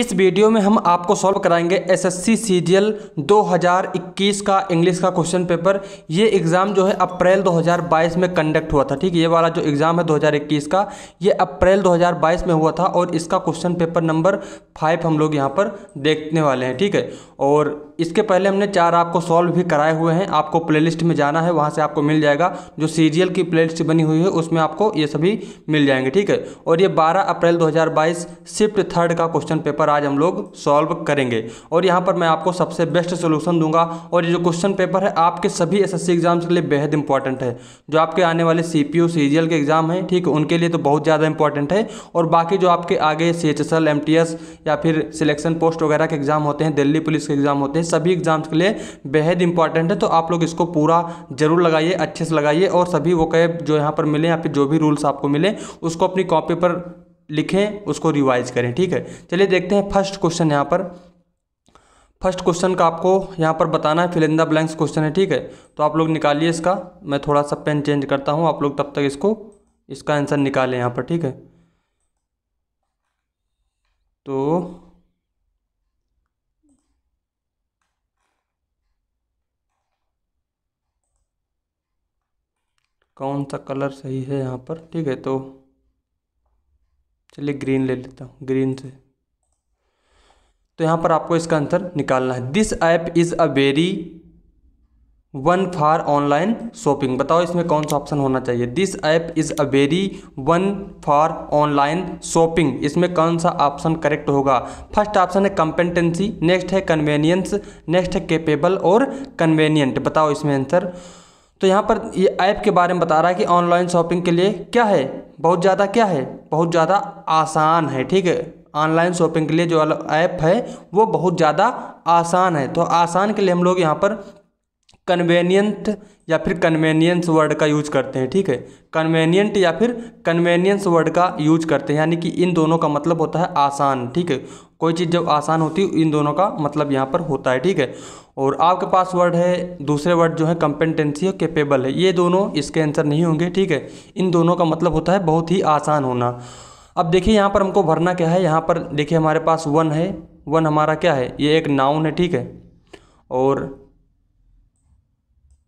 इस वीडियो में हम आपको सॉल्व कराएंगे एसएससी सीजीएल 2021 का इंग्लिश का क्वेश्चन पेपर ये एग्ज़ाम जो है अप्रैल 2022 में कंडक्ट हुआ था ठीक ये वाला जो एग्ज़ाम है 2021 का ये अप्रैल 2022 में हुआ था और इसका क्वेश्चन पेपर नंबर फाइव हम लोग यहाँ पर देखने वाले हैं ठीक है और इसके पहले हमने चार आपको सॉल्व भी कराए हुए हैं आपको प्लेलिस्ट में जाना है वहाँ से आपको मिल जाएगा जो सी की प्लेलिस्ट बनी हुई है उसमें आपको ये सभी मिल जाएंगे ठीक है और ये 12 अप्रैल 2022 शिफ्ट थर्ड का क्वेश्चन पेपर आज हम लोग सॉल्व करेंगे और यहाँ पर मैं आपको सबसे बेस्ट सोल्यूशन दूंगा और ये जो क्वेश्चन पेपर है आपके सभी एस एग्ज़ाम्स के लिए बेहद इंपॉर्टेंट है जो आपके आने वाले सी पी के एग्ज़ाम हैं ठीक है उनके लिए तो बहुत ज़्यादा इंपॉर्टेंट है और बाकी जो आपके आगे सी एच या फिर सिलेक्शन पोस्ट वगैरह के एग्ज़ाम होते हैं दिल्ली पुलिस के एग्ज़ाम होते हैं सभी एग्जाम्स के लिए बेहद इंपॉर्टेंट है तो आप लोग इसको पूरा जरूर लगाइए अच्छे से लगाइए और सभी वो कैब जो यहाँ पर मिले यहाँ पर जो भी रूल्स आपको मिले उसको अपनी कॉपी पर लिखें उसको रिवाइज करें ठीक है चलिए देखते हैं फर्स्ट क्वेश्चन यहाँ पर फर्स्ट क्वेश्चन का आपको यहाँ पर बताना है फिलिंदा ब्लैंक्स क्वेश्चन है ठीक है तो आप लोग निकालिए इसका मैं थोड़ा सा पेन चेंज करता हूँ आप लोग तब तक इसको इसका आंसर निकालें यहाँ पर ठीक है तो कौन सा कलर सही है यहाँ पर ठीक है तो चलिए ग्रीन ले लेता हूँ ग्रीन से तो यहाँ पर आपको इसका आंसर निकालना है this app is a very one for online shopping बताओ इसमें कौन सा ऑप्शन होना चाहिए this app is a very one for online shopping इसमें कौन सा ऑप्शन करेक्ट होगा फर्स्ट ऑप्शन है कंपेंटेंसी नेक्स्ट है कन्वेनियंस नेक्स्ट है केपेबल और कन्वेनियंट बताओ इसमें आंसर तो यहाँ पर ये ऐप के बारे में बता रहा है कि ऑनलाइन शॉपिंग के लिए क्या है बहुत ज़्यादा क्या है बहुत ज़्यादा आसान है ठीक है ऑनलाइन शॉपिंग के लिए जो ऐप है वो बहुत ज़्यादा आसान है तो आसान के लिए हम लोग यहाँ पर कन्वेनियंट या फिर कन्वेनियंस वर्ड का यूज करते हैं ठीक है कन्वेनियंट या फिर कन्वेनियंस वर्ड का यूज करते हैं यानी कि इन दोनों का मतलब होता है आसान ठीक है कोई चीज़ जब आसान होती है इन दोनों का मतलब यहाँ पर होता है ठीक है और आपके पास वर्ड है दूसरे वर्ड जो है कंपेंटेंसी और कैपेबल है ये दोनों इसके आंसर नहीं होंगे ठीक है इन दोनों का मतलब होता है बहुत ही आसान होना अब देखिए यहाँ पर हमको भरना क्या है यहाँ पर देखिए हमारे पास वन है वन हमारा क्या है ये एक नाउन है ठीक है और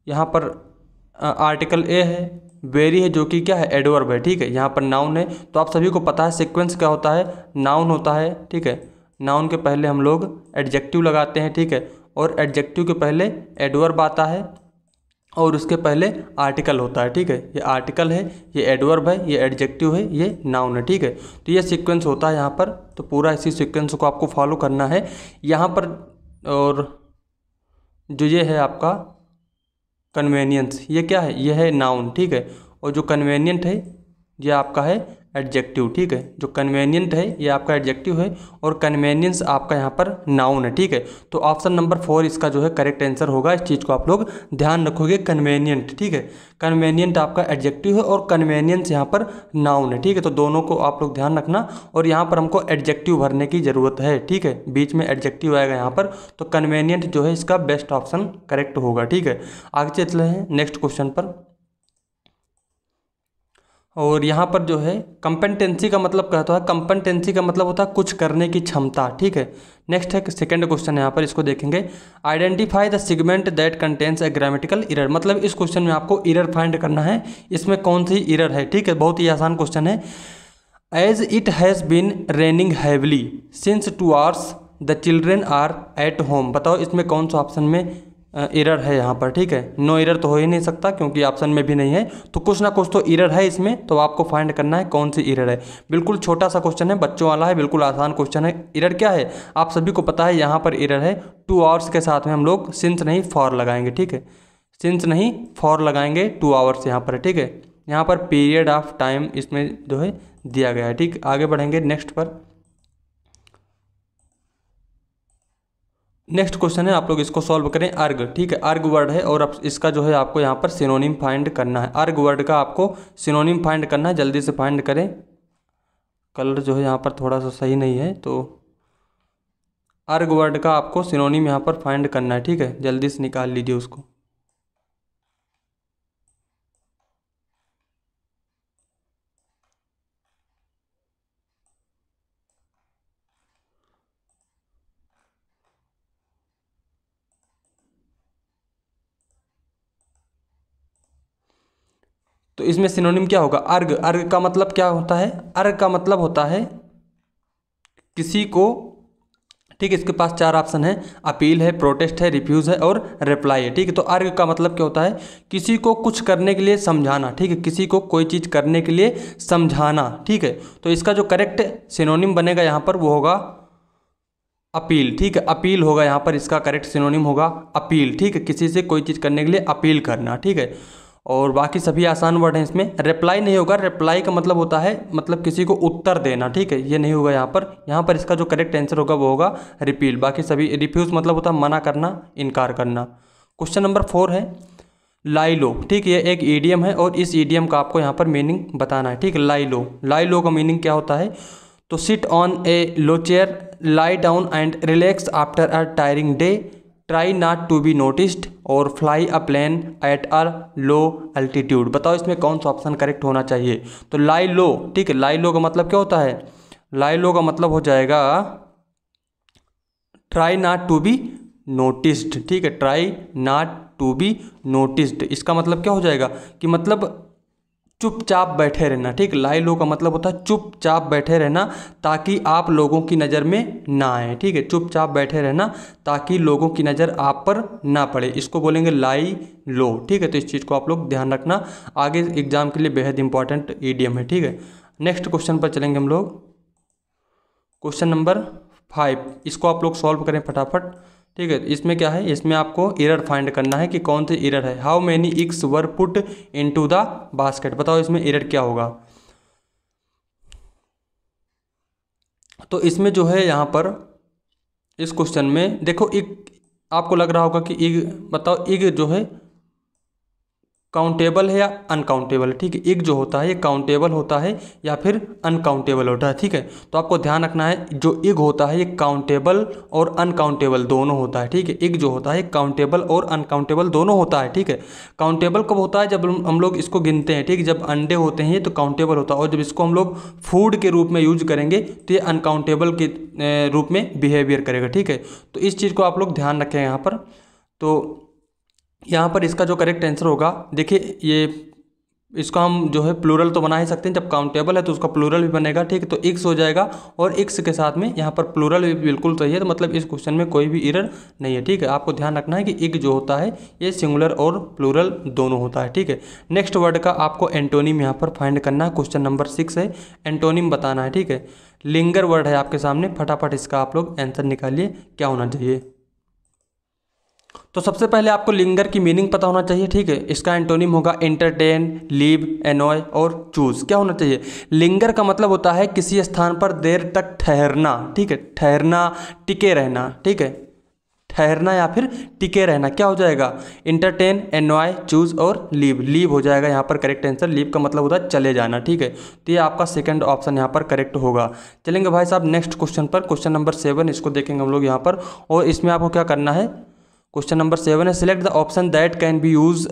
यहाँ पर आर्टिकल ए है वेरी है जो कि क्या है एडवर्ब है ठीक है यहाँ पर नाउन है तो आप सभी को पता है सिक्वेंस क्या होता है नाउन होता है ठीक है नाउन के पहले हम लोग एडजेक्टिव लगाते हैं ठीक है और एडजेक्टिव के पहले एडवर्ब आता है और उसके पहले आर्टिकल होता है ठीक है ये आर्टिकल है ये एडवर्ब है ये एडजेक्टिव है ये नाउन है ठीक है तो ये सीक्वेंस होता है यहाँ पर तो पूरा इसी सीक्वेंस को आपको फॉलो करना है यहाँ पर और जो ये है आपका कन्वेनियंस ये क्या है ये है नाउन ठीक है और जो कन्वेनियंट है ये आपका है एडजेक्टिव ठीक है जो कन्वेनियंट है ये आपका एडजेक्टिव है और कन्वेनियंस आपका यहाँ पर नाउन है ठीक है तो ऑप्शन नंबर फोर इसका जो है करेक्ट आंसर होगा इस चीज़ को आप लोग ध्यान रखोगे कन्वेनियंट ठीक है कन्वेनियंट आपका एडजेक्टिव है और कन्वेनियंस यहाँ पर नाउन है ठीक है तो दोनों को आप लोग ध्यान रखना और यहाँ पर हमको एडजेक्टिव भरने की ज़रूरत है ठीक है बीच में एडजेक्टिव आएगा यहाँ पर तो कन्वेनियंट जो है इसका बेस्ट ऑप्शन करेक्ट होगा ठीक है आगे चलते हैं नेक्स्ट क्वेश्चन पर और यहाँ पर जो है कंपेंटेंसी का मतलब कहता है कंपेंटेंसी का मतलब होता है कुछ करने की क्षमता ठीक है नेक्स्ट है सेकेंड क्वेश्चन यहाँ पर इसको देखेंगे identify the segment that contains a grammatical error मतलब इस क्वेश्चन में आपको इरर फाइंड करना है इसमें कौन सी इरर है ठीक है बहुत ही आसान क्वेश्चन है as it has been raining heavily since two hours the children are at home बताओ इसमें कौन सा ऑप्शन में इरर है यहाँ पर ठीक है नो इरर तो हो ही नहीं सकता क्योंकि ऑप्शन में भी नहीं है तो कुछ ना कुछ तो इरर है इसमें तो आपको फाइंड करना है कौन सी इरर है बिल्कुल छोटा सा क्वेश्चन है बच्चों वाला है बिल्कुल आसान क्वेश्चन है इरर क्या है आप सभी को पता है यहाँ पर इरर है टू आवर्स के साथ में हम लोग सिंस नहीं फॉर लगाएंगे ठीक है सिंस नहीं फॉर लगाएंगे टू आवर्स यहाँ पर ठीक है यहाँ पर पीरियड ऑफ टाइम इसमें जो है दिया गया है ठीक आगे बढ़ेंगे नेक्स्ट पर नेक्स्ट क्वेश्चन है आप लोग इसको सॉल्व करें अर्ग ठीक है अर्ग वर्ड है और अब इसका जो है आपको यहाँ पर सिनोनिम फाइंड करना है अर्ग वर्ड का आपको सिनोनिम फाइंड करना है जल्दी से फाइंड करें कलर जो है यहाँ पर थोड़ा सा सही नहीं है तो अर्ग वर्ड का आपको सिनोनिम यहाँ पर फाइंड करना है ठीक है जल्दी से निकाल लीजिए उसको तो इसमें सिनोनिम क्या होगा अर्घ अर्घ का मतलब क्या होता है अर्घ का मतलब होता है किसी को ठीक है इसके पास चार ऑप्शन है अपील है प्रोटेस्ट है रिफ्यूज़ है और रिप्लाई है ठीक है तो अर्घ का मतलब क्या होता है किसी को कुछ करने के लिए समझाना ठीक है किसी को कोई चीज़ करने के लिए समझाना ठीक है तो इसका जो करेक्ट सिनोनिम बनेगा यहाँ पर वो होगा अपील ठीक है अपील होगा यहाँ पर इसका करेक्ट सिनोनिम होगा अपील ठीक है किसी से कोई चीज़ करने के लिए अपील करना ठीक है और बाकी सभी आसान वर्ड हैं इसमें रिप्लाई नहीं होगा रिप्लाई का मतलब होता है मतलब किसी को उत्तर देना ठीक है ये नहीं होगा यहाँ पर यहाँ पर इसका जो करेक्ट आंसर होगा वो होगा रिपील बाकी सभी रिफ्यूज़ मतलब होता है मना करना इनकार करना क्वेश्चन नंबर फोर है लाई लो ठीक है एक ईडीएम है और इस ईडीएम का आपको यहाँ पर मीनिंग बताना है ठीक लाई लो लाई लो का मीनिंग क्या होता है तो sit on a low chair lie down and relax after a tiring day try not to be noticed और fly a plane at a low altitude बताओ इसमें कौन सा ऑप्शन करेक्ट होना चाहिए तो लाई लो ठीक है लाई लो का मतलब क्या होता है लाई लो का मतलब हो जाएगा try not to be noticed ठीक है try not to be noticed इसका मतलब क्या हो जाएगा कि मतलब चुपचाप बैठे रहना ठीक लाई लो का मतलब होता है चुपचाप बैठे रहना ताकि आप लोगों की नज़र में ना आए ठीक है चुपचाप बैठे रहना ताकि लोगों की नज़र आप पर ना पड़े इसको बोलेंगे लाई लो ठीक है तो इस चीज़ को आप लोग ध्यान रखना आगे एग्ज़ाम के लिए बेहद इंपॉर्टेंट ईडीएम है ठीक है नेक्स्ट क्वेश्चन पर चलेंगे हम लोग क्वेश्चन नंबर फाइव इसको आप लोग सॉल्व करें फटाफट ठीक है इसमें क्या है इसमें आपको इरर फाइंड करना है कि कौन से इरर है how many eggs were put into the basket बताओ इसमें इरर क्या होगा तो इसमें जो है यहाँ पर इस क्वेश्चन में देखो एक आपको लग रहा होगा कि एक बताओ एक जो है काउंटेबल है या अनकाउंटेबल ठीक है एक जो होता है ये काउंटेबल होता है या फिर अनकाउंटेबल होता है ठीक है तो आपको ध्यान रखना है जो एक होता है ये काउंटेबल और अनकाउंटेबल दोनों होता है ठीक है एक जो होता है काउंटेबल और अनकाउंटेबल दोनों होता है ठीक है काउंटेबल कब होता है जब हम लोग इसको गिनते हैं ठीक है जब अंडे होते हैं तो काउंटेबल होता है और जब इसको हम लोग फूड के रूप में यूज करेंगे तो ये अनकाउंटेबल के रूप में बिहेवियर करेगा ठीक है तो इस चीज़ को आप लोग ध्यान रखें यहाँ पर तो यहाँ पर इसका जो करेक्ट आंसर होगा देखिए ये इसको हम जो है प्लूरल तो बना ही सकते हैं जब काउंटेबल है तो उसका प्लूरल भी बनेगा ठीक है तो एक्स हो जाएगा और एक्स के साथ में यहाँ पर प्लूरल भी बिल्कुल सही है तो मतलब इस क्वेश्चन में कोई भी इरर नहीं है ठीक है आपको ध्यान रखना है कि एक जो होता है ये सिंगुलर और प्लूरल दोनों होता है ठीक है नेक्स्ट वर्ड का आपको एंटोनिम यहाँ पर फाइंड करना है क्वेश्चन नंबर सिक्स है एंटोनिम बताना है ठीक है लिंगर वर्ड है आपके सामने फटाफट इसका आप लोग आंसर निकालिए क्या होना चाहिए तो सबसे पहले आपको लिंगर की मीनिंग पता होना चाहिए ठीक है इसका एंटोनिम होगा एंटरटेन लीव एनॉय और चूज क्या होना चाहिए लिंगर का मतलब होता है किसी स्थान पर देर तक ठहरना ठीक है ठहरना टिके रहना ठीक है ठहरना या फिर टिके रहना क्या हो जाएगा इंटरटेन एनॉय चूज और लीव लीव हो जाएगा यहाँ पर करेक्ट आंसर लीव का मतलब होता है चले जाना ठीक है तो ये आपका सेकंड ऑप्शन यहाँ पर करेक्ट होगा चलेंगे भाई साहब नेक्स्ट क्वेश्चन पर क्वेश्चन नंबर सेवन इसको देखेंगे हम लोग यहाँ पर और इसमें आपको क्या करना है क्वेश्चन नंबर सेवन है select the option that can be use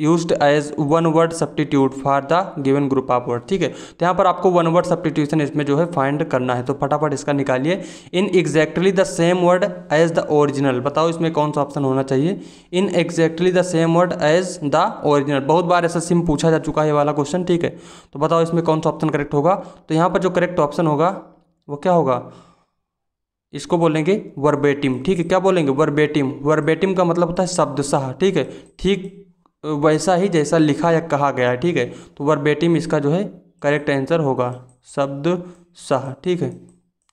use as one word substitute for the given group of word ठीक है तो यहाँ पर आपको वन वर्ड सब्टीट्यूशन इसमें जो है फाइंड करना है तो फटाफट इसका निकालिए in exactly the same word as the original बताओ इसमें कौन सा ऑप्शन होना चाहिए in exactly the same word as the original बहुत बार ऐसा सिम पूछा जा चुका है वाला क्वेश्चन ठीक है तो बताओ इसमें कौन सा ऑप्शन करेक्ट होगा तो यहाँ पर जो करेक्ट ऑप्शन होगा वो क्या होगा इसको बोलेंगे वर्बेटिम ठीक है क्या बोलेंगे वर्बेटिम वर्बेटिम का मतलब होता है शब्दशाह ठीक है ठीक वैसा ही जैसा लिखा या कहा गया है ठीक है तो वर्बेटिम इसका जो है करेक्ट आंसर होगा शब्द शाह ठीक है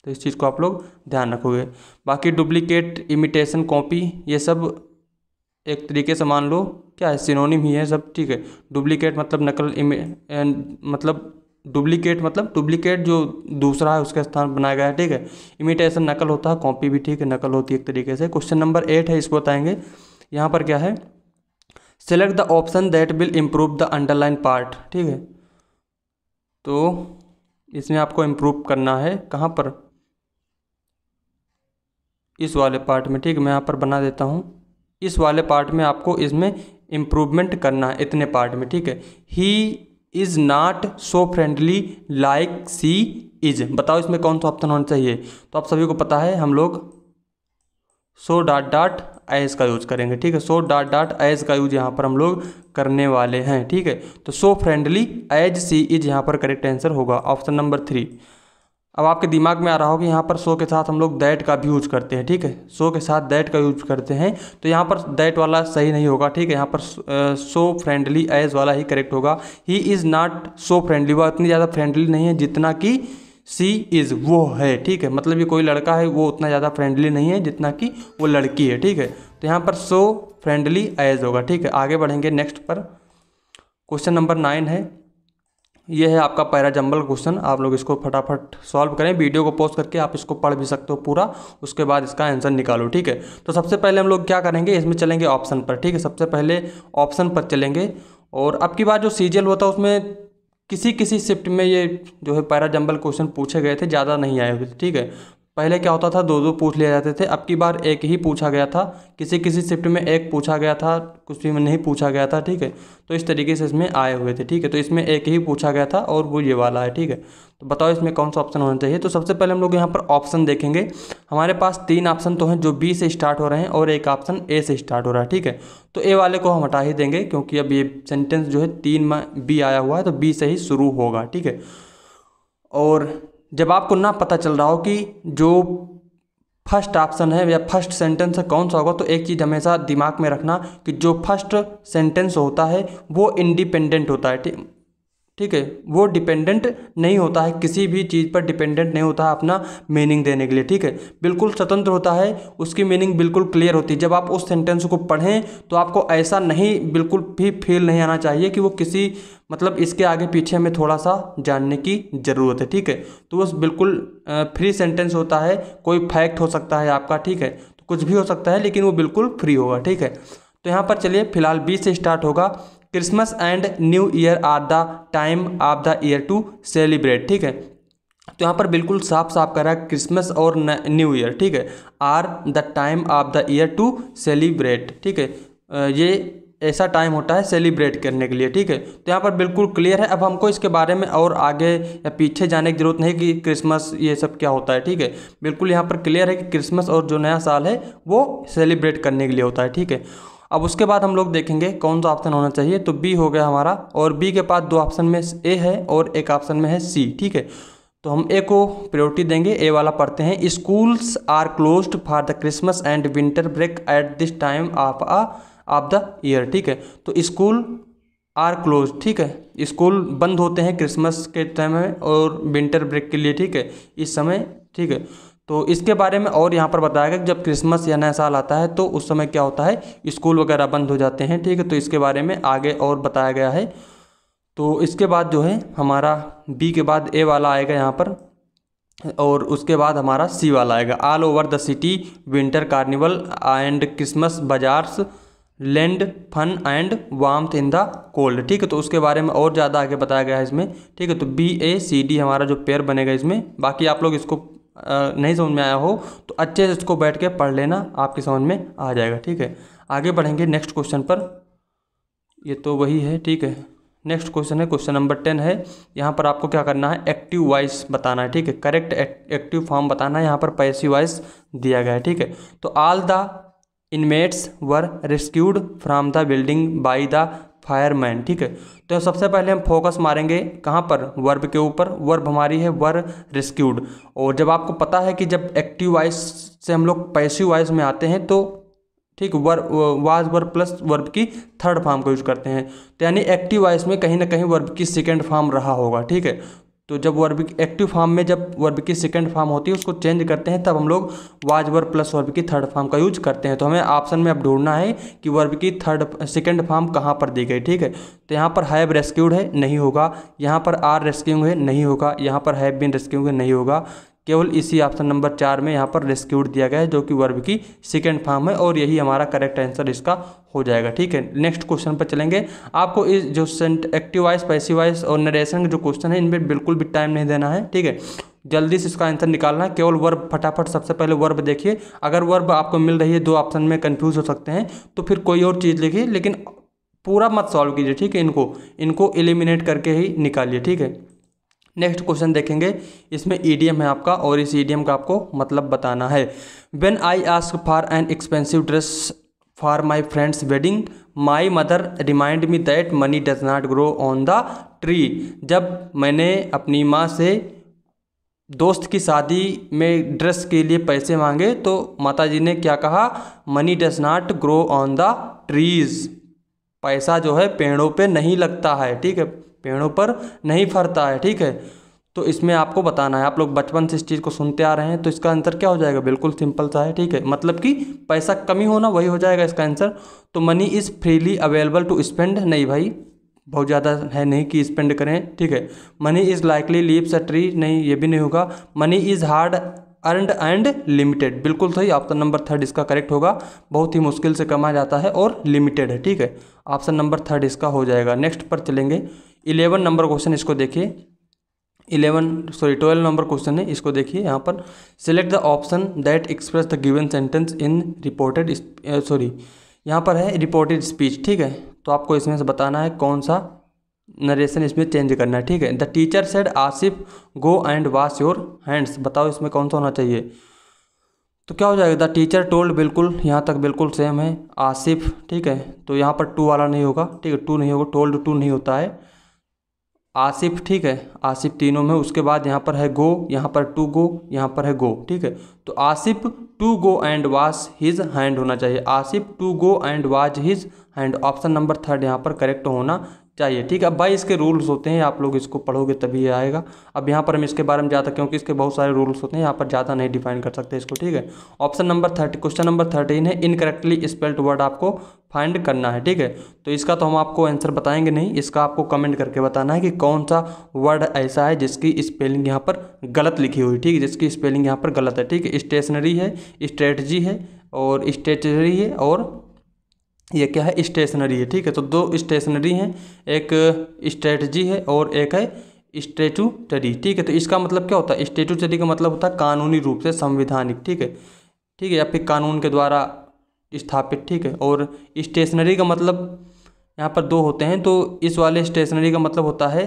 तो इस चीज़ को आप लोग ध्यान रखोगे बाकी डुप्लीकेट इमिटेशन कॉपी ये सब एक तरीके से मान लो क्या है सिनोनिम ही है सब ठीक है डुप्लीकेट मतलब नकल इमे मतलब डुप्लीकेट मतलब डुप्लीकेट जो दूसरा है उसके स्थान बनाया गया है ठीक है इमिटेशन नकल होता है कॉपी भी ठीक है नकल होती है एक तरीके से क्वेश्चन नंबर एट है इसको बताएंगे यहाँ पर क्या है select the option that will improve the underline part ठीक है तो इसमें आपको इम्प्रूव करना है कहाँ पर इस वाले पार्ट में ठीक है मैं यहाँ पर बना देता हूँ इस वाले पार्ट में आपको इसमें इम्प्रूवमेंट करना है इतने पार्ट में ठीक है he is not so friendly like she is बताओ इसमें कौन सा ऑप्शन होना चाहिए तो आप सभी को पता है हम लोग सो डॉट डॉट एज का यूज करेंगे ठीक है सो डॉट डॉट एज का यूज यहाँ पर हम लोग करने वाले हैं ठीक है तो so friendly as she is यहाँ पर करेक्ट आंसर होगा ऑप्शन नंबर थ्री अब आपके दिमाग में आ रहा हो कि यहाँ पर सो के साथ हम लोग दैट का भी यूज करते हैं ठीक है सो के साथ दैट का यूज करते हैं तो यहाँ पर दैट वाला सही नहीं होगा ठीक है यहाँ पर सो फ्रेंडली एज वाला ही करेक्ट होगा he is not so friendly वह इतनी ज़्यादा फ्रेंडली नहीं है जितना कि सी इज़ वो है ठीक है मतलब ये कोई लड़का है वो उतना ज़्यादा फ्रेंडली नहीं है जितना कि वो लड़की है ठीक है तो यहाँ पर सो फ्रेंडली एज होगा ठीक है आगे बढ़ेंगे नेक्स्ट पर क्वेश्चन नंबर नाइन है ये है आपका पैरा जंबल क्वेश्चन आप लोग इसको फटाफट सॉल्व करें वीडियो को पोस्ट करके आप इसको पढ़ भी सकते हो पूरा उसके बाद इसका आंसर निकालो ठीक है तो सबसे पहले हम लोग क्या करेंगे इसमें चलेंगे ऑप्शन पर ठीक है सबसे पहले ऑप्शन पर चलेंगे और अब की बार जो सीजियल होता है उसमें किसी किसी शिफ्ट में ये जो है पैरा जंबल क्वेश्चन पूछे गए थे ज़्यादा नहीं आए हुए ठीक है पहले क्या होता था दो दो पूछ लिए जाते थे अब की बार एक ही पूछा गया था किसी किसी शिफ्ट में एक पूछा गया था कुछ भी नहीं पूछा गया था ठीक है तो इस तरीके से इसमें आए हुए थे ठीक है तो इसमें एक ही पूछा गया था और वो ये वाला है ठीक है तो बताओ इसमें कौन सा ऑप्शन होना चाहिए तो सबसे पहले हम लोग यहाँ पर ऑप्शन देखेंगे हमारे पास तीन ऑप्शन तो हैं जो बी से स्टार्ट हो रहे हैं और एक ऑप्शन ए से स्टार्ट हो रहा है ठीक है तो ए वाले को हम हटा ही देंगे क्योंकि अब ये सेंटेंस जो है तीन में बी आया हुआ है तो बी से ही शुरू होगा ठीक है और जब आपको ना पता चल रहा हो कि जो फर्स्ट ऑप्शन है या फर्स्ट सेंटेंस है कौन सा होगा तो एक चीज़ हमेशा दिमाग में रखना कि जो फर्स्ट सेंटेंस होता है वो इंडिपेंडेंट होता है ठीक ठीक है वो डिपेंडेंट नहीं होता है किसी भी चीज़ पर डिपेंडेंट नहीं होता है अपना मीनिंग देने के लिए ठीक है बिल्कुल स्वतंत्र होता है उसकी मीनिंग बिल्कुल क्लियर होती है जब आप उस सेंटेंस को पढ़ें तो आपको ऐसा नहीं बिल्कुल भी फील नहीं आना चाहिए कि वो किसी मतलब इसके आगे पीछे हमें थोड़ा सा जानने की ज़रूरत है ठीक है तो वो बिल्कुल फ्री सेंटेंस होता है कोई फैक्ट हो सकता है आपका ठीक है तो कुछ भी हो सकता है लेकिन वो बिल्कुल फ्री होगा ठीक है तो यहाँ पर चलिए फिलहाल बी से स्टार्ट होगा Christmas and New Year are the time of the year to celebrate ठीक है तो यहाँ पर बिल्कुल साफ साफ रहा है क्रिसमस और न्यू ईयर ठीक है are the time of the year to celebrate ठीक है ये ऐसा टाइम होता है सेलिब्रेट करने के लिए ठीक है तो यहाँ पर बिल्कुल क्लियर है अब हमको इसके बारे में और आगे या पीछे जाने की ज़रूरत नहीं कि क्रिसमस ये सब क्या होता है ठीक है बिल्कुल यहाँ पर क्लियर है कि क्रिसमस और जो नया साल है वो सेलिब्रेट करने के लिए होता है ठीक है अब उसके बाद हम लोग देखेंगे कौन सा ऑप्शन होना चाहिए तो बी हो गया हमारा और बी के पास दो ऑप्शन में ए है और एक ऑप्शन में है सी ठीक है तो हम ए को प्रायोरिटी देंगे ए वाला पढ़ते हैं schools are closed for the Christmas and winter break at this time of a of the year ठीक है तो स्कूल आर क्लोज ठीक है स्कूल बंद होते हैं क्रिसमस के टाइम में और विंटर ब्रेक के लिए ठीक है इस समय ठीक है तो इसके बारे में और यहाँ पर बताया गया कि जब क्रिसमस या नया साल आता है तो उस समय क्या होता है स्कूल वगैरह बंद हो जाते हैं ठीक है तो इसके बारे में आगे और बताया गया है तो इसके बाद जो है हमारा बी के बाद ए वाला आएगा यहाँ पर और उसके बाद हमारा सी वाला आएगा all over the city winter carnival and Christmas bazaars land fun and warm in the cold ठीक है तो उसके बारे में और ज़्यादा आगे बताया गया है इसमें ठीक है तो बी ए सी डी हमारा जो पेयर बनेगा इसमें बाकी आप लोग इसको नहीं समझ में आया हो तो अच्छे से इसको बैठ के पढ़ लेना आपके समझ में आ जाएगा ठीक है आगे बढ़ेंगे नेक्स्ट क्वेश्चन पर ये तो वही है ठीक है नेक्स्ट क्वेश्चन है क्वेश्चन नंबर टेन है यहाँ पर आपको क्या करना है एक्टिव वाइस बताना है ठीक है करेक्ट एक्टिव फॉर्म बताना है यहाँ पर पैसिव वाइस दिया गया है ठीक है तो all the inmates were rescued from the building by the fireman ठीक है तो सबसे पहले हम फोकस मारेंगे कहाँ पर वर्ब के ऊपर वर्ब हमारी है वर रेस्क्यूड और जब आपको पता है कि जब एक्टिव वॉइस से हम लोग पैसिव वॉइस में आते हैं तो ठीक were was verb plus verb की थर्ड फॉर्म को यूज करते हैं तो यानी एक्टिव वॉइस में कहीं ना कहीं वर्ब की सेकेंड फॉर्म रहा होगा ठीक है तो जब वर्ब एक्टिव फॉर्म में जब वर्ब की सेकेंड फॉर्म होती है उसको चेंज करते हैं तब हम लोग वाज वर्ब प्लस वर्ब की थर्ड फॉर्म का यूज करते हैं तो हमें ऑप्शन में अब ढूंढना है कि वर्ब की थर्ड सेकेंड फॉर्म कहाँ पर दी गई ठीक है तो यहाँ पर हैव रेस्क्यूड है नहीं होगा यहाँ पर आर रेस्क्यूंग है नहीं होगा यहाँ पर हैव बिन रेस्क्यूंग है नहीं होगा केवल इसी ऑप्शन नंबर चार में यहाँ पर रेस्क्यूड दिया गया है जो कि वर्ब की सेकेंड फॉर्म है और यही हमारा करेक्ट आंसर इसका हो जाएगा ठीक है नेक्स्ट क्वेश्चन पर चलेंगे आपको इस जो सेंट एक्टिव वाइज पैसिव वाइज और नरेशन के जो क्वेश्चन है इनमें बिल्कुल भी टाइम नहीं देना है ठीक है जल्दी से इसका आंसर निकालना है केवल वर्ब फटाफट सबसे पहले वर्ब देखिए अगर वर्ब आपको मिल रही है दो ऑप्शन में कन्फ्यूज हो सकते हैं तो फिर कोई और चीज़ लिखिए लेकिन पूरा मत सॉल्व कीजिए ठीक है इनको इनको एलिमिनेट करके ही निकालिए ठीक है नेक्स्ट क्वेश्चन देखेंगे इसमें ईडीएम e है आपका और इस ईडीएम e का आपको मतलब बताना है when I ask for an expensive dress for my friend's wedding my mother remind me that money does not grow on the tree जब मैंने अपनी माँ से दोस्त की शादी में ड्रेस के लिए पैसे मांगे तो माता जी ने क्या कहा money does not grow on the trees पैसा जो है पेड़ों पे नहीं लगता है ठीक है पेड़ों पर नहीं फरता है ठीक है तो इसमें आपको बताना है आप लोग बचपन से इस चीज़ को सुनते आ रहे हैं तो इसका आंसर क्या हो जाएगा बिल्कुल सिंपल सा है ठीक है मतलब कि पैसा कमी होना वही हो जाएगा इसका आंसर तो money is freely available to spend नहीं भाई बहुत ज़्यादा है नहीं कि स्पेंड करें ठीक है money is likely leaves a tree नहीं ये भी नहीं होगा money is hard earned and limited बिल्कुल सही ऑप्शन नंबर थर्ड इसका करेक्ट होगा बहुत ही मुश्किल से कमाया जाता है और लिमिटेड है ठीक है ऑप्शन नंबर थर्ड इसका हो जाएगा नेक्स्ट पर चलेंगे इलेवन नंबर क्वेश्चन इसको देखिए eleven sorry twelve number question है इसको देखिए यहाँ पर select the option that express the given sentence in reported sorry यहाँ पर है रिपोर्टेड स्पीच ठीक है तो आपको इसमें से बताना है कौन सा नरेशन इसमें चेंज करना है ठीक है the teacher said Asif go and wash your hands बताओ इसमें कौन सा होना चाहिए तो क्या हो जाएगा द टीचर टोल्ड बिल्कुल यहाँ तक बिल्कुल सेम है आसिफ ठीक है तो यहाँ पर टू वाला नहीं होगा ठीक है टू नहीं होगा टोल्ड टू नहीं होता है आसिफ ठीक है आसिफ तीनों में उसके बाद यहाँ पर है गो यहाँ पर टू गो यहाँ पर है गो ठीक है तो Asif to go and wash his hand होना चाहिए Asif to go and wash his hand option number third यहाँ पर करेक्ट होना चाहिए ठीक है अब भाई इसके रूल्स होते हैं आप लोग इसको पढ़ोगे तभी आएगा अब यहाँ पर हम इसके बारे में ज़्यादा क्योंकि इसके बहुत सारे रूल्स होते हैं यहाँ पर ज़्यादा नहीं डिफाइन कर सकते इसको ठीक है option number thirty question number thirteen है इनकरेक्टली स्पेल्ड वर्ड आपको फाइंड करना है ठीक है तो इसका तो हम आपको आंसर बताएंगे नहीं इसका आपको कमेंट करके बताना है कि कौन सा वर्ड ऐसा है जिसकी स्पेलिंग यहाँ पर गलत लिखी हुई ठीक है जिसकी स्पेलिंग यहाँ पर गलत है ठीक है स्टेशनरी है स्ट्रेटजी है और स्टेटरी है और ये क्या है स्टेशनरी है ठीक है तो दो स्टेशनरी हैं एक स्ट्रेटजी है और एक है स्टेचूटरी ठीक है तो इसका मतलब क्या होता है स्टेचूटरी का मतलब होता है कानूनी रूप से संविधानिक ठीक है ठीक है या फिर कानून के द्वारा स्थापित ठीक है और स्टेशनरी का मतलब यहाँ पर दो होते हैं तो इस वाले स्टेशनरी का मतलब होता है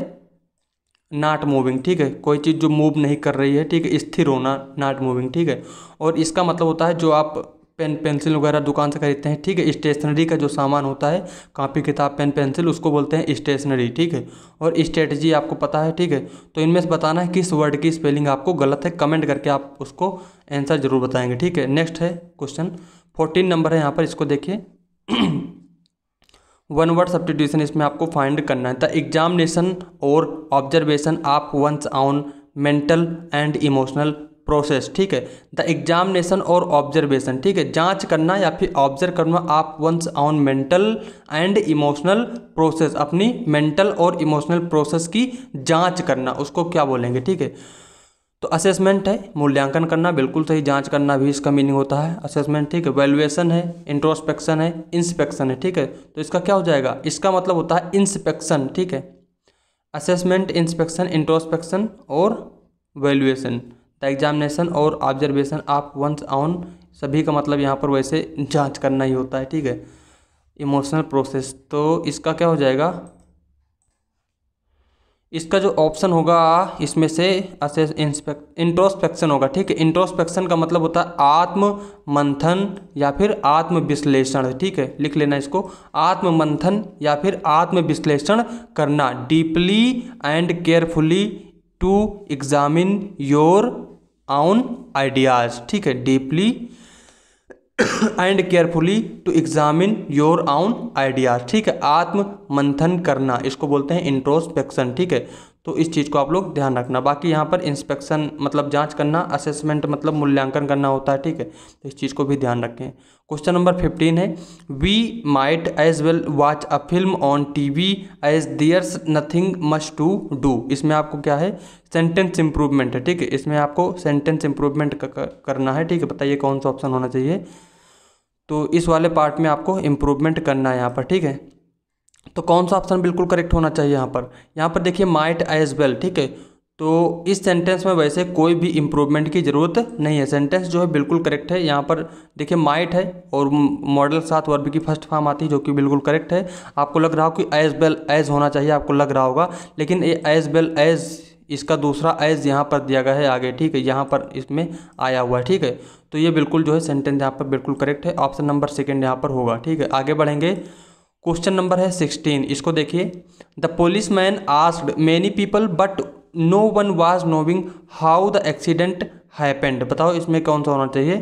नाट मूविंग ठीक है कोई चीज़ जो मूव नहीं कर रही है ठीक है स्थिर होना नाट मूविंग ठीक है और इसका मतलब होता है जो आप पेन पेंसिल वगैरह दुकान से खरीदते हैं ठीक है स्टेशनरी का जो सामान होता है कापी किताब पेन पेंसिल उसको बोलते हैं स्टेशनरी ठीक है और स्ट्रेटजी आपको पता है ठीक है तो इनमें से बताना है किस वर्ड की स्पेलिंग आपको गलत है कमेंट करके आप उसको आंसर जरूर बताएंगे ठीक है नेक्स्ट है क्वेश्चन फोर्टीन नंबर है यहाँ पर इसको देखिए वन वर्ड सब्सटीट्यूशन इसमें आपको फाइंड करना है द एग्जामिनेशन और ऑब्जर्वेशन आप once own mental and emotional process ठीक है द एग्जामिनेशन और ऑब्जर्वेशन ठीक है जांच करना या फिर ऑब्जर्व करना of once own mental and emotional process अपनी मेंटल और इमोशनल प्रोसेस की जांच करना उसको क्या बोलेंगे ठीक है तो असेसमेंट है मूल्यांकन करना बिल्कुल सही जांच करना भी इसका मीनिंग होता है असेसमेंट ठीक है वैल्युएसन है इंट्रोस्पेक्शन है इंस्पेक्शन है ठीक है तो इसका क्या हो जाएगा इसका मतलब होता है इंस्पेक्शन ठीक है असेसमेंट इंस्पेक्शन इंट्रोस्पेक्शन और वैल्यूएसन द एग्जामिनेशन और ऑब्जर्वेशन आप वंस ऑन सभी का मतलब यहाँ पर वैसे जांच करना ही होता है ठीक है इमोशनल प्रोसेस तो इसका क्या हो जाएगा इसका जो ऑप्शन होगा इसमें से असेस इंस्पेक्ट इंट्रोस्पेक्शन होगा ठीक है इंट्रोस्पेक्शन का मतलब होता है आत्म मंथन या फिर आत्म विश्लेषण ठीक है लिख लेना इसको आत्म मंथन या फिर आत्म विश्लेषण करना deeply and carefully to examine your own ideas ठीक है deeply and carefully to examine your own ideas ठीक है आत्म मंथन करना इसको बोलते हैं इंट्रोस्पेक्शन ठीक है तो इस चीज़ को आप लोग ध्यान रखना बाकी यहाँ पर इंस्पेक्शन मतलब जांच करना असेसमेंट मतलब मूल्यांकन करना होता है ठीक है तो इस चीज़ को भी ध्यान रखें क्वेश्चन नंबर फिफ्टीन है we might as well watch a film on T V as there's nothing must to do इसमें आपको क्या है सेंटेंस इंप्रूवमेंट है ठीक है इसमें आपको सेंटेंस इंप्रूवमेंट करना है ठीक है बताइए कौन सा ऑप्शन होना चाहिए तो इस वाले पार्ट में आपको इम्प्रूवमेंट करना है यहाँ पर ठीक है तो कौन सा ऑप्शन बिल्कुल करेक्ट होना चाहिए यहाँ पर यहाँ पर देखिए माइट एज वेल ठीक है तो इस सेंटेंस में वैसे कोई भी इम्प्रूवमेंट की ज़रूरत नहीं है सेंटेंस जो है बिल्कुल करेक्ट है यहाँ पर देखिए माइट है और मॉडल साथ वर्ब की फर्स्ट फॉर्म आती है जो कि बिल्कुल करेक्ट है आपको लग रहा हो कि एज वेल एज होना चाहिए आपको लग रहा होगा लेकिन ये एज वेल एज इसका दूसरा एज यहाँ पर दिया गया है आगे ठीक है यहाँ पर इसमें आया हुआ है ठीक है तो ये बिल्कुल जो है सेंटेंस यहाँ पर बिल्कुल करेक्ट है ऑप्शन नंबर सेकेंड यहाँ पर होगा ठीक है आगे बढ़ेंगे क्वेश्चन नंबर है सिक्सटीन इसको देखिए the police man asked many people but no one was knowing how the accident happened बताओ इसमें कौन सा होना चाहिए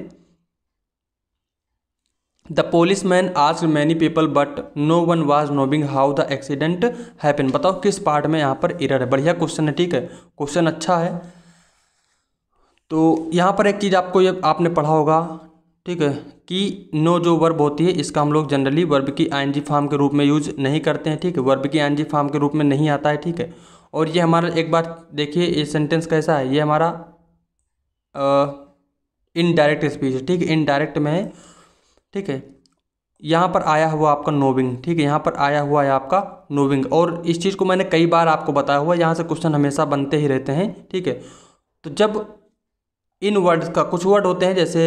द पोलिस मैन आज many people but no one was knowing how the accident happen बताओ किस पार्ट में यहाँ पर इरर है बढ़िया क्वेश्चन है ठीक है क्वेश्चन अच्छा है तो यहाँ पर एक चीज़ आपको ये आपने पढ़ा होगा ठीक है कि नो जो वर्ब होती है इसका हम लोग जनरली वर्ब की आईएनजी फॉर्म के रूप में यूज नहीं करते हैं ठीक है वर्ब की आईएनजी फॉर्म के रूप में नहीं आता है ठीक है और ये हमारा एक बार देखिए ये सेंटेंस कैसा है ये हमारा इनडायरेक्ट स्पीच है ठीक है इनडायरेक्ट में है ठीक है यहाँ पर आया हुआ आपका नोविंग ठीक है यहाँ पर आया हुआ है आपका नोविंग और इस चीज़ को मैंने कई बार आपको बताया हुआ है यहाँ से क्वेश्चन हमेशा बनते ही रहते हैं ठीक है तो जब इन वर्ड्स का कुछ वर्ड होते हैं जैसे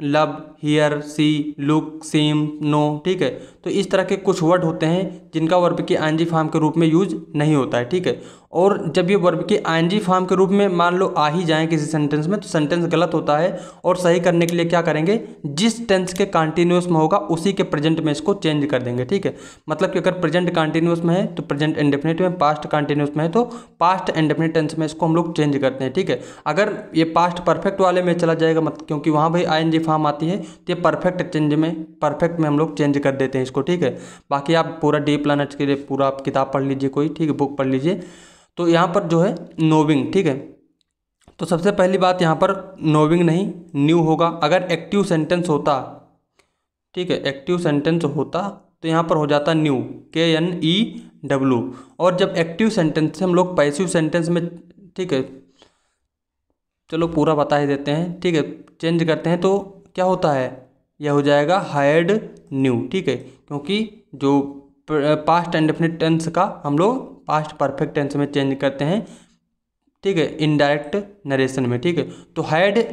love hear see look seem know ठीक है तो इस तरह के कुछ वर्ड होते हैं जिनका वर्ब के आंजी फार्म के रूप में यूज नहीं होता है ठीक है और जब ये वर्ब के आंजी फार्म के रूप में मान लो आ ही जाए किसी सेंटेंस में तो सेंटेंस गलत होता है और सही करने के लिए क्या करेंगे जिस टेंस के कॉन्टिन्यूस में होगा उसी के प्रेजेंट में इसको चेंज कर देंगे ठीक है मतलब कि अगर प्रेजेंट कॉन्टिन्यूस में है तो प्रेजेंट इंडेफिनेट में पास्ट कॉन्टिन्यूस में है तो पास्ट इंडेफिनेट टेंस में इसको हम लोग चेंज करते हैं ठीक है अगर ये पास्ट परफेक्ट वाले में चला जाएगा मत क्योंकि वहाँ भाई आई एन जी फार्म आती है तो परफेक्ट चेंज में परफेक्ट में हम लोग चेंज कर देते हैं इसको ठीक है बाकी आप पूरा डी प्लानट के लिए पूरा आप किताब पढ़ लीजिए कोई ठीक है बुक पढ़ लीजिए तो यहाँ पर जो है नोविंग ठीक है तो सबसे पहली बात यहाँ पर नोविंग नहीं न्यू होगा अगर एक्टिव सेंटेंस होता ठीक है एक्टिव सेंटेंस होता तो यहाँ पर हो जाता न्यू के एन ई डब्ल्यू और जब एक्टिव सेंटेंस से हम लोग पैसिव सेंटेंस में ठीक है चलो पूरा बता ही देते हैं ठीक है चेंज करते हैं तो क्या होता है यह हो जाएगा हायर्ड न्यू ठीक है क्योंकि जो पास्ट एंड डेफिनेट टेंस का हम लोग पास्ट परफेक्ट टेंस में चेंज करते हैं ठीक है इनडायरेक्ट नरेशन में ठीक है तो हायर्ड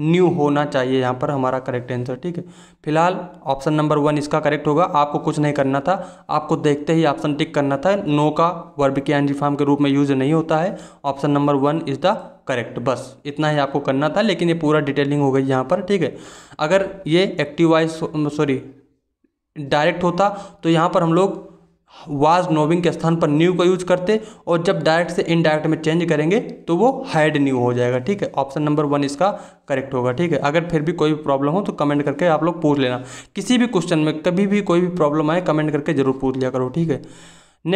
न्यू होना चाहिए यहाँ पर हमारा करेक्ट आंसर ठीक है फिलहाल ऑप्शन नंबर वन इसका करेक्ट होगा आपको कुछ नहीं करना था आपको देखते ही ऑप्शन टिक करना था नो का वर्ब के एनजी फॉर्म के रूप में यूज नहीं होता है option number one is the correct बस इतना ही आपको करना था लेकिन ये पूरा डिटेलिंग हो गई यहाँ पर ठीक है अगर ये एक्टिव वाइज सॉरी डायरेक्ट होता तो यहाँ पर हम लोग वाज नोविंग के स्थान पर न्यू का यूज करते और जब डायरेक्ट से इनडायरेक्ट में चेंज करेंगे तो वो हाइड न्यू हो जाएगा ठीक है ऑप्शन नंबर वन इसका करेक्ट होगा ठीक है अगर फिर भी कोई भी प्रॉब्लम हो तो कमेंट करके आप लोग पूछ लेना किसी भी क्वेश्चन में कभी भी कोई भी प्रॉब्लम आए कमेंट करके जरूर पूछ लिया करो ठीक है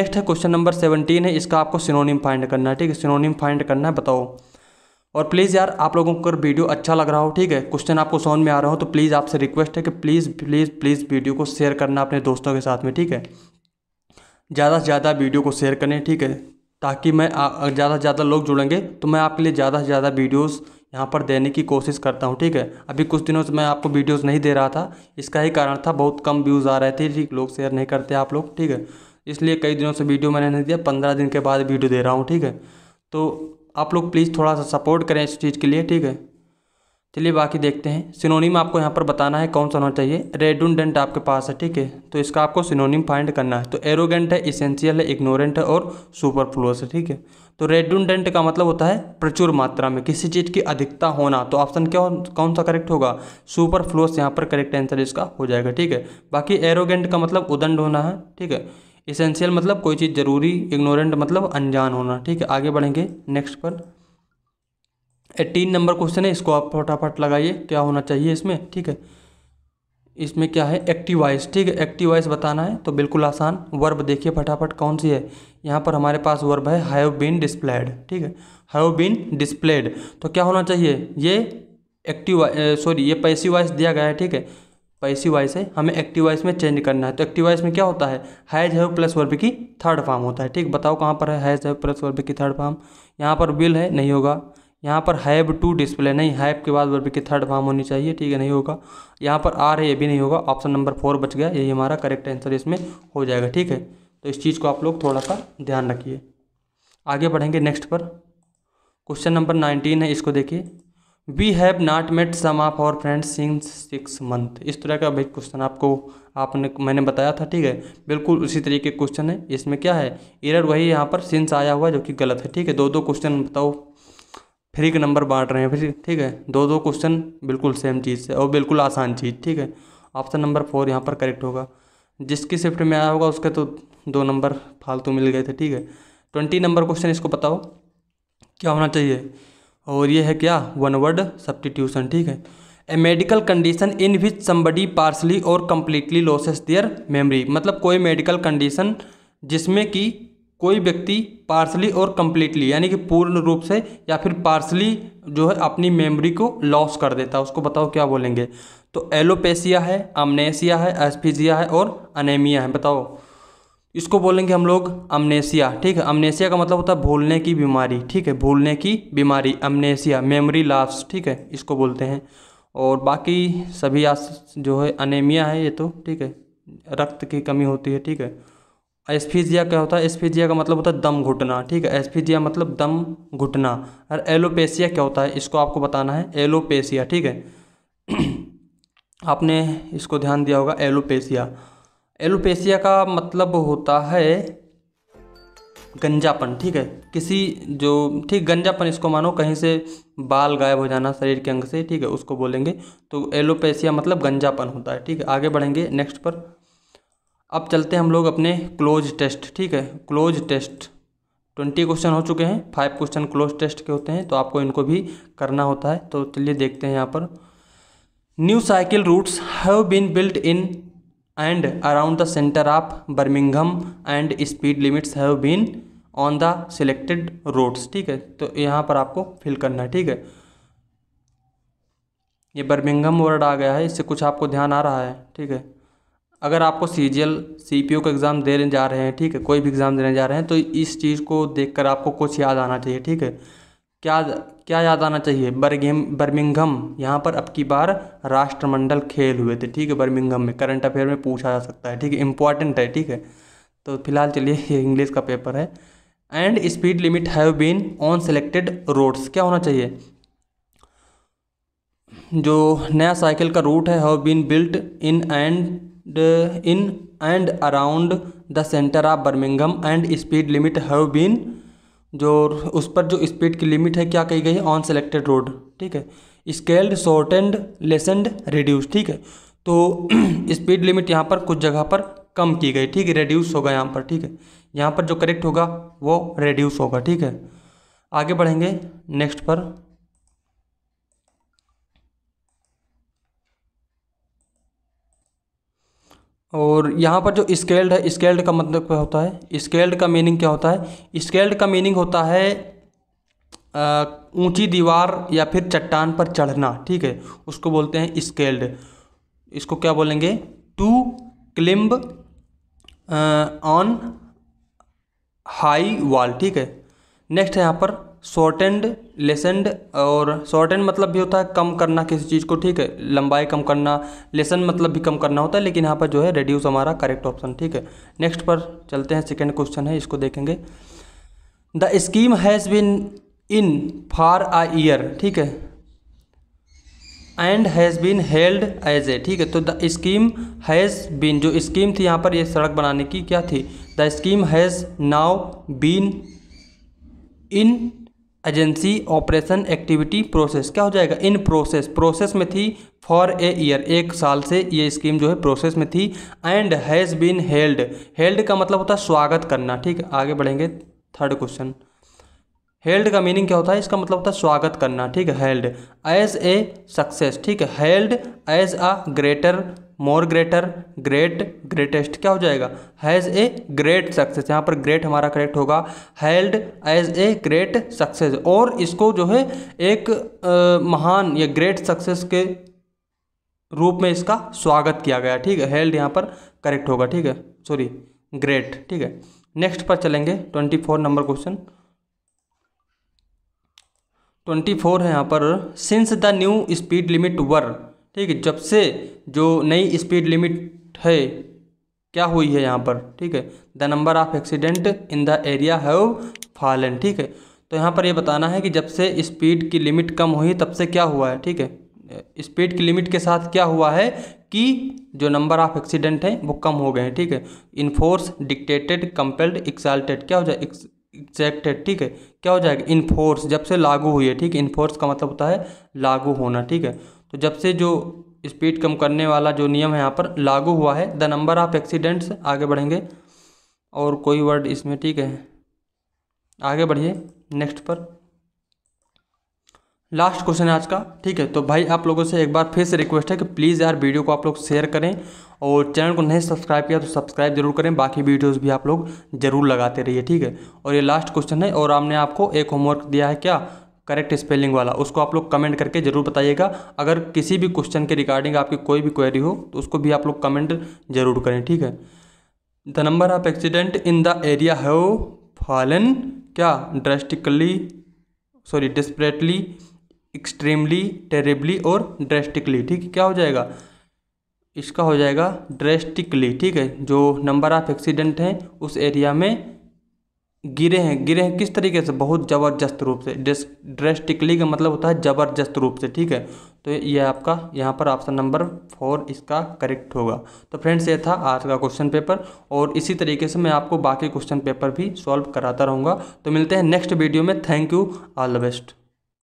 नेक्स्ट है क्वेश्चन नंबर सेवनटीन है इसका आपको सिनोनिम फाइंड करना है ठीक है सिनोनिम फाइंड करना है बताओ और प्लीज़ यार आप लोगों को अगर वीडियो अच्छा लग रहा हो ठीक है क्वेश्चन आपको सोन में आ रहा हो तो प्लीज़ आपसे रिक्वेस्ट है कि प्लीज़ प्लीज़ प्लीज़ वीडियो को शेयर करना अपने दोस्तों के साथ में ठीक है ज़्यादा से ज़्यादा वीडियो को शेयर करें ठीक है ताकि मैं ज़्यादा से ज़्यादा लोग जुड़ेंगे तो मैं आपके लिए ज़्यादा से ज़्यादा वीडियोज़ यहाँ पर देने की कोशिश करता हूँ ठीक है अभी कुछ दिनों से मैं आपको वीडियोज़ नहीं दे रहा था इसका ही कारण था बहुत कम व्यूज़ आ रहे थे ठीक लोग शेयर नहीं करते आप लोग ठीक है इसलिए कई दिनों से वीडियो मैंने नहीं दिया पंद्रह दिन के बाद वीडियो दे रहा हूँ ठीक है तो आप लोग प्लीज़ थोड़ा सा सपोर्ट करें इस चीज़ के लिए ठीक है चलिए बाकी देखते हैं सिनोनिम आपको यहाँ पर बताना है कौन सा होना चाहिए रेडुंडेंट आपके पास है ठीक है तो इसका आपको सिनोनिम फाइंड करना है तो एरोगेंट है इसेंशियल है इग्नोरेंट है और सुपरफ्लूस है ठीक है तो रेडुंडेंट का मतलब होता है प्रचुर मात्रा में किसी चीज़ की अधिकता होना तो ऑप्शन क्या कौन सा करेक्ट होगा सुपरफ्लूस यहाँ पर करेक्ट आंसर इसका हो जाएगा ठीक है बाकी एरोगेंट का मतलब उदंड होना है ठीक है इसेंशियल मतलब कोई चीज़ ज़रूरी इग्नोरेंट मतलब अनजान होना ठीक है आगे बढ़ेंगे नेक्स्ट पर एटीन नंबर क्वेश्चन है इसको आप फटाफट लगाइए क्या होना चाहिए इसमें ठीक है इसमें क्या है एक्टिव वॉइस ठीक है एक्टिव वॉइस बताना है तो बिल्कुल आसान वर्ब देखिए फटाफट कौन सी है यहाँ पर हमारे पास वर्ब है हैव बीन डिस्प्लेड ठीक है हैव बीन डिस्प्लेड तो क्या होना चाहिए ये एक्टिव सॉरी ये पैसिव वॉइस दिया गया है ठीक है पैसिव वाइस है हमें एक्टिव वाइस में चेंज करना है तो एक्टिव वाइस में क्या होता है हैज हैव प्लस वर्ब की थर्ड फॉर्म होता है ठीक बताओ कहाँ पर है हैज हैव प्लस वर्ब की थर्ड फॉर्म यहाँ पर विल है नहीं होगा यहाँ पर हैव टू डिस्प्ले नहीं हैव के बाद वर्ब की थर्ड फॉर्म होनी चाहिए ठीक है नहीं होगा यहाँ पर आर है ये भी नहीं होगा ऑप्शन नंबर फोर बच गया यही हमारा करेक्ट आंसर इसमें हो जाएगा ठीक है तो इस चीज़ को आप लोग थोड़ा सा ध्यान रखिए आगे बढ़ेंगे नेक्स्ट पर क्वेश्चन नंबर नाइनटीन है इसको देखिए we have not met some of our friends since six month इस तरह का भाई क्वेश्चन आपको आपने मैंने बताया था ठीक है बिल्कुल उसी तरीके क्वेश्चन है इसमें क्या है एरर वही यहाँ पर सिंस आया हुआ जो कि गलत है ठीक है दो दो क्वेश्चन बताओ फ्री के नंबर बांट रहे हैं फिर ठीक है दो दो क्वेश्चन बिल्कुल सेम चीज़ से और बिल्कुल आसान चीज़ ठीक है ऑप्शन नंबर फोर यहाँ पर करेक्ट होगा जिसकी शिफ्ट में आया होगा उसके तो दो नंबर फालतू मिल गए थे ठीक है ट्वेंटी नंबर क्वेश्चन इसको बताओ क्या होना चाहिए और ये है क्या वन वर्ड सब्टीट्यूशन ठीक है a medical condition in which somebody partially और कम्प्लीटली लॉसेस देयर मेमरी मतलब कोई मेडिकल कंडीशन जिसमें कि कोई व्यक्ति पार्सली और कम्प्लीटली यानी कि पूर्ण रूप से या फिर पार्सली जो है अपनी मेमोरी को लॉस कर देता है उसको बताओ क्या बोलेंगे तो एलोपेसिया है अमनेसिया है एस्फिजिया है और अनेमिया है बताओ इसको बोलेंगे हम लोग अमनेसिया ठीक है अमनेसिया का मतलब होता है भूलने की बीमारी ठीक है भूलने की बीमारी अमनेसिया मेमोरी लॉस ठीक है इसको बोलते हैं और बाकी सभी आस जो है अनेमिया है ये तो ठीक है रक्त की कमी होती है ठीक है एस्फीजिया क्या होता है एस्फीजिया का मतलब होता है दम घुटना ठीक है एस्फीजिया मतलब दम घुटना और एलोपेशिया क्या होता है इसको आपको बताना है एलोपेशिया ठीक है आपने इसको ध्यान दिया होगा एलोपेशिया एलोपेशिया का मतलब होता है गंजापन ठीक है किसी जो ठीक गंजापन इसको मानो कहीं से बाल गायब हो जाना शरीर के अंग से ठीक है उसको बोलेंगे तो एलोपेशिया मतलब गंजापन होता है ठीक है आगे बढ़ेंगे नेक्स्ट पर अब चलते हैं हम लोग अपने क्लोज टेस्ट ठीक है क्लोज टेस्ट ट्वेंटी क्वेश्चन हो चुके हैं फाइव क्वेश्चन क्लोज टेस्ट के होते हैं तो आपको इनको भी करना होता है तो चलिए देखते हैं यहाँ पर new cycle routes have been built in and around the centre of Birmingham and speed limits have been on the selected roads ठीक है तो यहाँ पर आपको फिल करना है ठीक है ये बर्मिंगम वर्ड आ गया है इससे कुछ आपको ध्यान आ रहा है ठीक है अगर आपको सी G L C P O का एग्ज़ाम देने जा रहे हैं ठीक है कोई भी एग्ज़ाम देने जा रहे हैं तो इस चीज़ को देखकर आपको कुछ याद आना चाहिए ठीक है क्या क्या याद आना चाहिए बर्गेम बर्मिंगम यहाँ पर अब की बार राष्ट्रमंडल खेल हुए थे ठीक है बर्मिंगम में करंट अफेयर में पूछा जा सकता है ठीक है इंपॉर्टेंट है ठीक है तो फिलहाल चलिए ये इंग्लिश का पेपर है and speed limit have been on selected roads क्या होना चाहिए जो नया साइकिल का रूट है have been built in and in and around the centre of Birmingham and speed limit have been जो उस पर जो स्पीड की लिमिट है क्या कही गई है ऑन सेलेक्टेड रोड ठीक है scaled short and lessened reduce ठीक है तो स्पीड लिमिट यहाँ पर कुछ जगह पर कम की गई ठीक है रेड्यूस होगा यहाँ पर ठीक है यहाँ पर जो करेक्ट होगा वो रेड्यूस होगा ठीक है आगे बढ़ेंगे नेक्स्ट पर और यहाँ पर जो स्केल्ड है स्केल्ड का मतलब क्या होता है स्केल्ड का मीनिंग क्या होता है स्केल्ड का मीनिंग होता है ऊंची दीवार या फिर चट्टान पर चढ़ना ठीक है उसको बोलते हैं स्केल्ड इसको क्या बोलेंगे to climb on high wall ठीक है नेक्स्ट है यहाँ पर शॉर्ट एंड लेसेंड और शॉर्ट एंड मतलब भी होता है कम करना किसी चीज़ को ठीक है लंबाई कम करना लेसन मतलब भी कम करना होता है लेकिन यहाँ पर जो है रेड्यूस हमारा करेक्ट ऑप्शन ठीक है नेक्स्ट पर चलते हैं सेकेंड क्वेश्चन है इसको देखेंगे the scheme has been in for a year ठीक है and has been held as a ठीक है तो द स्कीम हैज़ बीन जो स्कीम थी यहाँ पर ये सड़क बनाने की क्या थी the scheme has now been in agency operation activity process क्या हो जाएगा इन प्रोसेस प्रोसेस में थी फॉर ए ईयर एक साल से ये स्कीम जो है प्रोसेस में थी and has been held held का मतलब होता है स्वागत करना ठीक है आगे बढ़ेंगे थर्ड क्वेश्चन हेल्ड का मीनिंग क्या होता है इसका मतलब होता है स्वागत करना ठीक held held as a success ठीक held held as a greater more greater great greatest क्या हो जाएगा हैज़ ए ग्रेट सक्सेस यहाँ पर ग्रेट हमारा करेक्ट होगा held as a great success और इसको जो है एक आ, महान या ग्रेट सक्सेस के रूप में इसका स्वागत किया गया ठीक है हेल्ड यहाँ पर करेक्ट होगा ठीक है सॉरी ग्रेट ठीक है नेक्स्ट पर चलेंगे twenty four number question twenty four है यहाँ पर since the new speed limit were ठीक है जब से जो नई स्पीड लिमिट है क्या हुई है यहाँ पर ठीक है the number of accident in the area have fallen ठीक है तो यहाँ पर ये यह बताना है कि जब से स्पीड की लिमिट कम हुई तब से क्या हुआ है ठीक है स्पीड की लिमिट के साथ क्या हुआ है कि जो नंबर ऑफ एक्सीडेंट हैं वो कम हो गए हैं ठीक है इनफोर्स डिक्टेटेड कंपेल्ड एक्साल्टेड क्या हो जाए एक्जैक्टेड ठीक है क्या हो जाएगा इनफोर्स जब से लागू हुई है ठीक है इनफोर्स का मतलब होता है लागू होना ठीक है तो जब से जो स्पीड कम करने वाला जो नियम है यहाँ पर लागू हुआ है द नंबर ऑफ एक्सीडेंट्स आगे बढ़ेंगे और कोई वर्ड इसमें ठीक है आगे बढ़िए नेक्स्ट पर लास्ट क्वेश्चन है आज का ठीक है तो भाई आप लोगों से एक बार फिर से रिक्वेस्ट है कि प्लीज़ यार वीडियो को आप लोग शेयर करें और चैनल को नहीं सब्सक्राइब किया तो सब्सक्राइब जरूर करें बाकी वीडियोस भी आप लोग जरूर लगाते रहिए ठीक है और ये लास्ट क्वेश्चन है और हमने आपको एक होमवर्क दिया है क्या करेक्ट स्पेलिंग वाला उसको आप लोग कमेंट करके ज़रूर बताइएगा अगर किसी भी क्वेश्चन के रिगार्डिंग आपकी कोई भी क्वेरी हो तो उसको भी आप लोग कमेंट जरूर करें ठीक है the number of accident in the area have fallen क्या drastically sorry desperately extremely terribly और ड्रेस्टिकली ठीक क्या हो जाएगा इसका हो जाएगा ड्रेस्टिकली ठीक है जो नंबर ऑफ एक्सीडेंट हैं उस एरिया में गिरे हैं गिरे हैं किस तरीके से बहुत ज़बरदस्त रूप से ड्रेस ड्रेस्टिकली का मतलब होता है ज़बरदस्त रूप से ठीक है तो ये आपका यहाँ पर ऑप्शन नंबर फोर इसका करेक्ट होगा तो फ्रेंड्स ये था आज का क्वेश्चन पेपर और इसी तरीके से मैं आपको बाकी क्वेश्चन पेपर भी सॉल्व कराता रहूँगा तो मिलते हैं नेक्स्ट वीडियो में thank you all the best